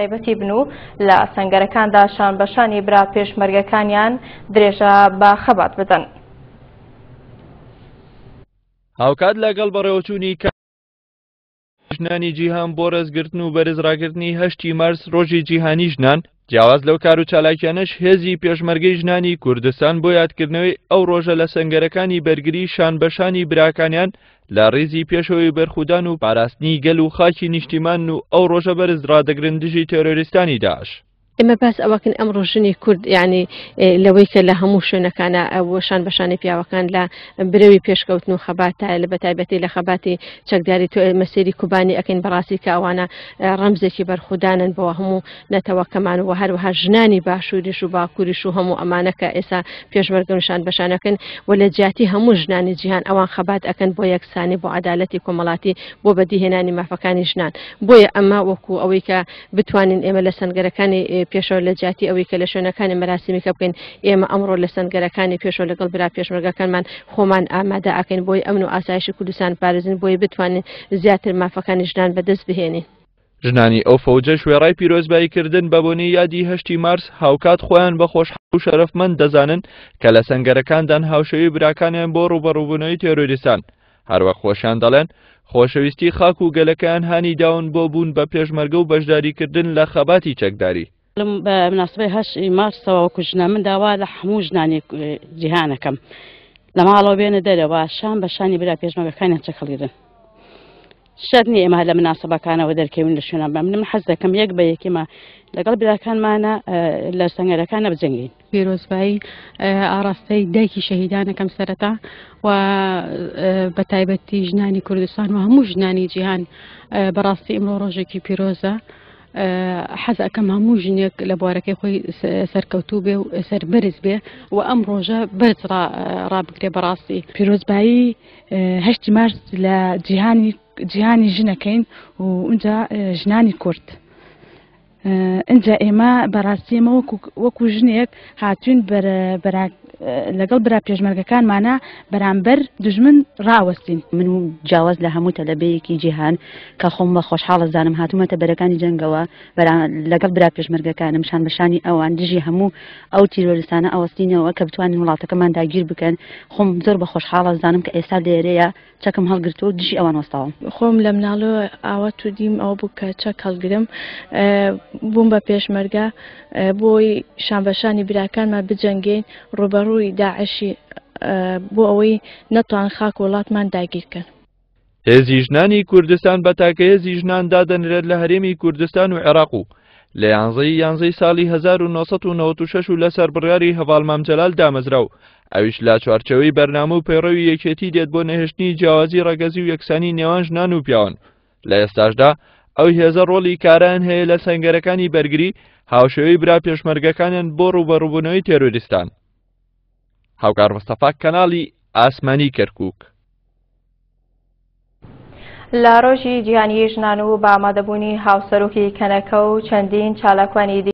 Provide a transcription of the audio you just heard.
تایبەتی بن و لە سنگەرەکاندا شان بەشانی برا پێشمەرگەکانیان درێژە با خەبات بدەن. هاوکات لەگەڵ بەڕێوەچوونی ژنانی جیهان بۆ ڕێزگرتن و بەرزراگررتنی هەشتی مارس ڕۆژی جیهانی ژنان جیاواز لەو کار و چالاکیانش هێزی پێشمەرگەی ژنانی کوردستان بۆ یادکردنەوەی ئەو ڕۆژە لە سنگەرەکانی بەرگری شانبەشانی براکانیان لە ڕێزی پێشەوەی بەرخودان و پاراستنی گەل و خاکی نیشتیمان و ئەو ڕۆژە بەرز ڕدەگرندژی تێرۆریستانی داش. ئێمە باس ئەوەکن ئەم ڕۆژنی کورد یعنی لەوەی کە لە هەموو شوێنەکانە وەشان بەشانی پیاوەکان لە برەوی پێشکەوتن و خەباتە لە بەتایبەتی لە خەباتی چەکداری تۆ مەسیری کوبانی ئەکەین بەڕاستی کاوانە ڕەمزێکی بەرخدانن بەوە هەموو نەتەوەکەمان و هەروەها ژنانی باشووریش و باکووریش و هەموو ئەمانەکە ئێستا پێشوەرگەشان بەشانەکەن و لە جیاتی هەموو ژنانی جیهان ئەوان خەبات ئەەکەن بۆ یەکسانی بۆ عدالەتی کۆمەڵاتی بۆ بەدیهێنانی مافەکانی ژنان بۆیە ئەمە وەکو ئەوەی کە بتوانین ئێمە لە سنگەرەکانی پێشەوە لە جااتی ئەوەی کە لە شوێنەکانی مەراسیمیکە بکەین ئێمە ئەمڕۆ لە سنگەرەکانی پێشەوە لەگەڵ برا پێشمەرگەکانمان خۆمان ئامادە ئاکەین بۆی ئەمن و ئاسایشی کوردستان پارێزن بۆی بتوانین زیاتر مافەکانی ژنان بەدەست بهێنین. ژنانی ئەو فەوجە شوێڕای پیرۆزباییکردن بە بۆنی یادی هەشتی مارس هاوکات خۆیان بە خۆش و شەرفمەند دەزانن کە لە سنگەرەکاندان هاوشەوی براکانیان بۆ ڕوبەڕووبوونەوەی تێروریستان هەروە خۆشیان دەڵێن خۆشەویستی خاک و گەلەکان هانی داون بۆ بوون بە پێشمەرگە و بەشداریکردن لە خەباتی چەکداری لم بە مناسبەی هەش مارسەوە وەکو ژنە من داوا لە هەموو ژنانی جیهانەکەم لە ماڵەوە بێنە دەرەوە شان بە شانی برا پێشمەگەکانیان چەخەڵیدن شەرنی ئێمە لە مناسبەکانەوە دەرکەون لە شوێنە بە منم حەز دەکەم یەک بە یەکیمە لەگەڵ براکانمانە لە سەنگەرەکانە بجەنگین پیرۆزبایی ئاراستەی دایکی شەهیدانەکەم سەرەتا و بە تایبەتی ژنانی کوردستان و هەموو ژنانی جیهان بەڕاستی ئمرۆ ڕۆژێکی پیرۆزە. حەز ئەەکەم هەموو ژنێک لە بوارەکەی خۆی سەرکەوتوو بێ و سەر برز بێ و ئەم ڕۆژە بەرز ڕابگرێ بەڕاستی پیرۆزبایی هەشتی مارس لە جیهانی جیهانی ژنەکەین و اونجا ژنانی کورت. ئەجا ئێمە بەڕاستیمە وەکو ژنێک هاتوین لەگەڵ برا پێشمەرگەکانمانە بەرامبەر دژمن ڕاوەستین من و جیاواز لە هەموو تەلەبەیەکی جیهان کە خۆم بە خۆشحاڵە زانم هاتوومەتە بەرەکانی جەنگەوە لەگەڵ برا پێشمەرگەکانم شان بەشانی ئەوان دژی هەموو ئەو تیرۆریستانە ئەوەستینەوە کە بتوانین وڵاتەکەمان داگیر بکەن خۆم زۆر بە خۆشحاڵە زانم کە ئێستا لێرەیە چەکم هەڵگرتو و دژی ئەوان وەستاوە خۆم لە مناڵۆ ئاوە تو دیم ئەو بوو کە چەک هەڵگرم بووم بە پێشمەرگە بۆی شانبەشانی براکانمان بجەنگین ڕوبەر ڕووی داعشی بۆ ئەوەی نەتوان خاک وڵاتمان داگیرکەن هێزی ژنانی کوردستان بە تاکە هێزی ژنان دادەنرێت لە هەرێمی کوردستان و عێراق و لە یانزەی یانزەی ساڵی 1996 و لەسەر بڕیاری هەواڵ مامجەلال دامەزرا و ئەویش لا چوارچەوەی بەرنامە و پەیڕەوی یەکێتی دێت بۆ نەهێشتنی جیاوازی ڕگەزی و یەکسانی نێوان ژنان و پیاوان لە ئێستاشدا ئەو هێزە ڕۆڵی کاران هەیە لە سنگەرەکانی بەرگری هاوشێوەی برا پێشمەرگەکانیان بۆ ڕوبەڕووبوونەوەی تێروریستان هاوکار مستەفا کەناڵی ئاسمانی کەرکک لە ڕۆژی گیانی ژنان و بامادەبوونی هاوسەرۆکی کەنەکە و چەندین چالاکوانی دی